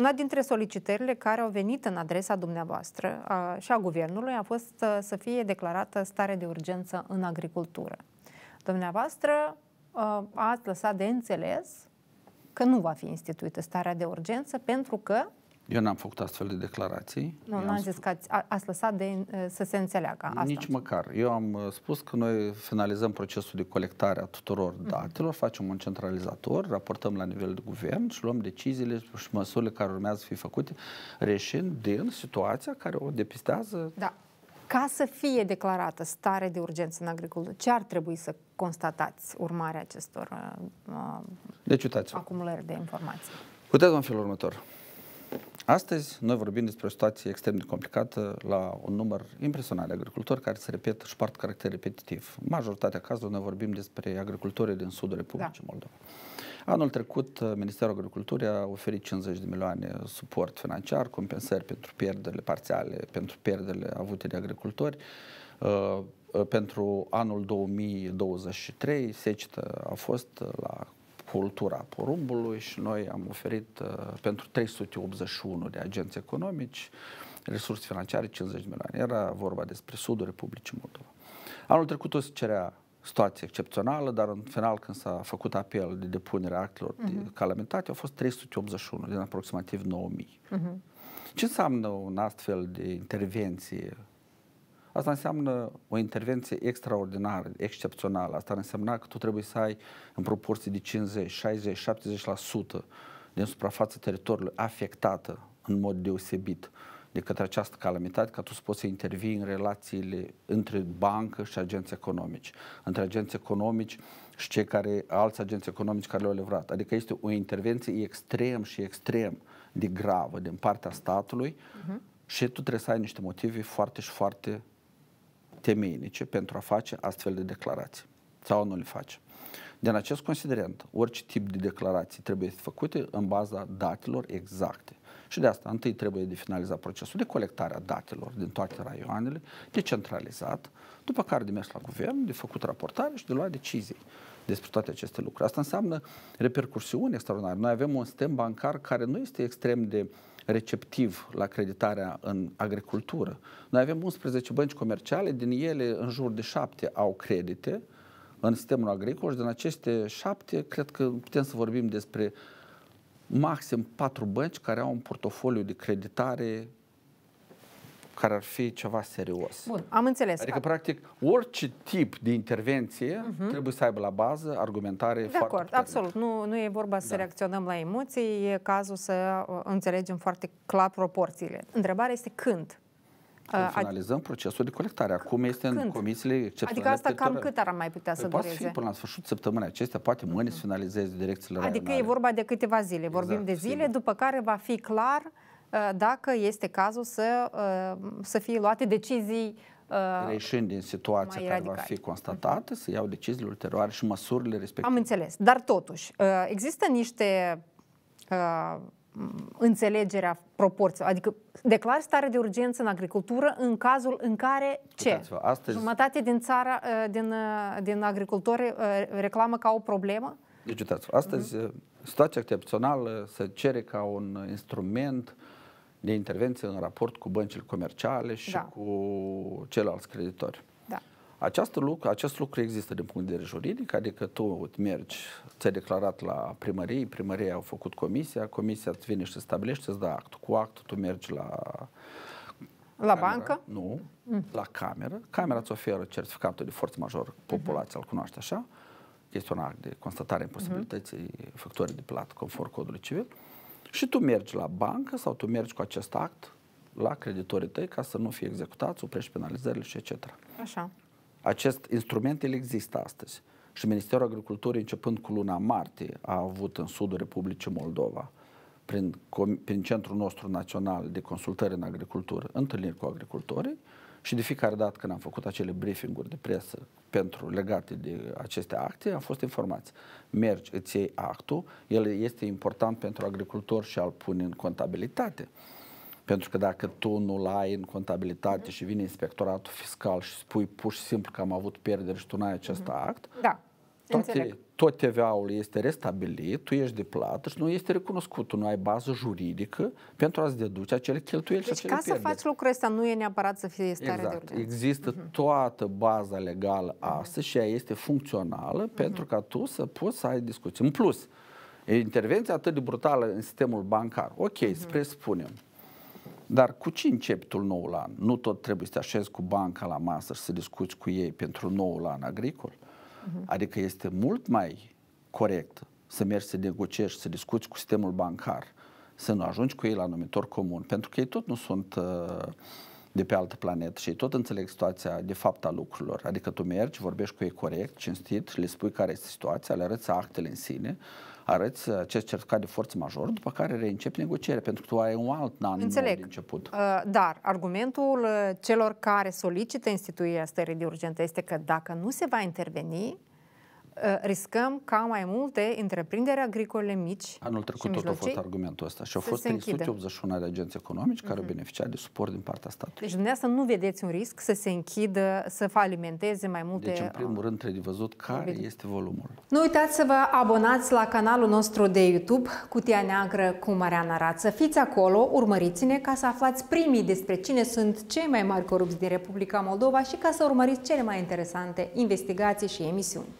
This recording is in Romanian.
Una dintre solicitările care au venit în adresa dumneavoastră a, și a guvernului a fost a, să fie declarată stare de urgență în agricultură. Dumneavoastră a, ați lăsat de înțeles că nu va fi instituită starea de urgență pentru că eu n-am făcut astfel de declarații. Nu, n-am zis că ați, a, ați lăsat de, uh, să se înțeleagă asta. Nici măcar. Eu am uh, spus că noi finalizăm procesul de colectare a tuturor mm-hmm. datelor, facem un centralizator, raportăm la nivel de guvern și luăm deciziile și măsurile care urmează să fie făcute, reșind din situația care o depistează. Da. Ca să fie declarată stare de urgență în agricultură, ce ar trebui să constatați urmarea acestor uh, uh deci, acumulări de informații? Puteți vă în felul următor. Astăzi noi vorbim despre o situație extrem de complicată la un număr impresionant de agricultori care se repetă și part caracter repetitiv. majoritatea cazurilor noi vorbim despre agricultorii din sudul Republicii da. Moldova. Anul trecut, uh, Ministerul Agriculturii a oferit 50 de milioane suport financiar, compensări pentru pierderile parțiale, pentru pierderile avute de agricultori. Uh, uh, pentru anul 2023, secetă a fost la cultura porumbului și noi am oferit uh, pentru 381 de agenți economici resurse financiare 50 de milioane. Era vorba despre sudul Republicii Moldova. Anul trecut o să cerea situație excepțională, dar în final când s-a făcut apel de depunere actelor uh-huh. de mhm. calamitate, au fost 381 din aproximativ 9000. Uh-huh. Mhm. Ce înseamnă un astfel de intervenție Asta înseamnă o intervenție extraordinară, excepțională. Asta înseamnă că tu trebuie să ai în proporție de 50, 60, 70% din suprafața teritoriului afectată în mod deosebit de către această calamitate, ca tu să poți să intervii în relațiile între bancă și agenți economici, între agenți economici și cei care, alți agenți economici care le-au livrat. Adică este o intervenție extrem și extrem de gravă din partea statului uh-huh. și tu trebuie să ai niște motive foarte și foarte temeinice pentru a face astfel de declarații sau nu le face. Din acest considerent, orice tip de declarații trebuie făcute în baza datelor exacte. Și de asta, întâi trebuie de finalizat procesul de colectare a datelor din toate raioanele, centralizat, după care de mers la guvern, de făcut raportare și de luat decizii despre toate aceste lucruri. Asta înseamnă repercursiuni extraordinare. Noi avem un sistem bancar care nu este extrem de uh, receptiv la creditarea în agricultură. Noi avem 11 bănci comerciale, din ele în jur de 7 au credite în sistemul agricol și din aceste 7 cred că putem să vorbim despre maxim 4 bănci care au un portofoliu de creditare care ar fi ceva serios. Bun, am înțeles. Adică, practic, orice tip de intervenție uh-huh. trebuie să aibă la bază argumentare De acord, absolut. Nu, nu e vorba să da. reacționăm la emoții, e cazul să uh, înțelegem foarte clar proporțiile. Întrebarea este când uh, când finalizăm procesul de colectare. Acum este când? în comisiile excepționale. Adică asta cam cât ar mai putea să păi poate dureze? Poate până la sfârșit săptămâna acestea, poate mâine mm. să finalizeze direcțiile Adică raionale. e vorba de câteva zile. Vorbim exact, de zile, sigur. după care va fi clar Uh, dacă este cazul să, uh, să fie luate decizii uh, Reșind din situația care va fi constatată, să iau deciziile ulterioare și măsurile respective. Am înțeles, dar totuși există niște înțelegerea proporției, adică declar stare de urgență în agricultură în cazul în care ce? Astăzi... Jumătate din țara, din, din agricultori reclamă ca o problemă? Deci, uitați astăzi mm-hmm. situația excepțională se cere ca un instrument uh, de intervenție în raport cu băncile comerciale și da. cu ceilalți creditori. Da. lucru, acest lucru există din punct de vedere juridic, adică tu mergi, ți-ai declarat la primărie, primăria au făcut comisia, comisia îți vine și stabilește, îți dă actul. Cu actul tu mergi la la camera, bancă? Nu, mm. la cameră. Camera îți oferă certificatul de forță major, mhm. populația mm-hmm. îl cunoaște așa, este un act de constatare imposibilității mm-hmm. factorii de plată conform codului civil. Uh, și tu mergi la bancă sau tu mergi cu acest act la creditorii tăi ca să nu fie executat oprești penalizările și etc. Așa. Acest instrument el există astăzi. Și Ministerul Agriculturii, începând cu luna martie, a avut în sudul Republicii Moldova, prin, prin Centrul nostru național de consultări în agricultură, întâlniri cu agricultorii, și de fiecare dată când am făcut acele briefing-uri de presă pentru legate de aceste acte, am fost informați. Mergi, îți iei actul, el este important pentru agricultor și al pune în contabilitate. Pentru că dacă tu nu-l ai în contabilitate mhm. și vine inspectoratul fiscal și spui pur și simplu că am avut pierdere și tu n-ai acest mm-hmm. act, da. toate, tot TVA-ul este restabilit, tu ești de plată și nu este recunoscut, tu nu ai bază juridică pentru a-ți deduce acele cheltuieli deci și acele ca pierderi. să faci lucrul ăsta nu e neapărat să fie stare exact. de urgență. Există uh-huh. toată baza legală mhm. astăzi uh-huh. și ea este funcțională uh-huh. pentru ca tu să poți să ai discuții. În plus, intervenția atât de brutală în sistemul bancar, ok, uh-huh. spre spunem, dar cu ce începi tu noul an? Nu tot trebuie să te așezi cu banca la masă și să discuți cu ei pentru noul an agricol. Uh-huh Uh-huh. Adică este mult mai corect să mergi să negociești, să discuți cu sistemul bancar, să nu ajungi cu ei la numitor comun, pentru că ei tot nu sunt uh, de pe altă planetă și ei tot înțeleg situația de fapt a lucrurilor. Adică tu mergi, vorbești cu ei corect, cinstit, le spui care este situația, le arăți actele în sine, arăți uh, acest certificat de forță major, după care reîncepi negocierea, pentru că tu ai un alt an Înțeleg. de început. Uh, dar argumentul uh, celor care solicită instituirea stării de urgență este că dacă nu se va interveni, Ă, riscăm ca mai multe întreprinderi agricole mici. Anul trecut tot a fost argumentul ăsta și au fost 381 de agenți economici care au mhm. beneficiat de suport din partea statului. Deci dumneavoastră nu vedeți un risc să se închidă, să falimenteze mai multe... Deci în primul rând trebuie văzut care Bine. este volumul. Nu uitați să vă abonați la canalul nostru de YouTube Cutia Neagră cu Mariana Rață. Fiți acolo, urmăriți-ne ca să aflați primii despre cine sunt cei mai mari corupți din Republica Moldova și ca să urmăriți cele mai interesante investigații și emisiuni.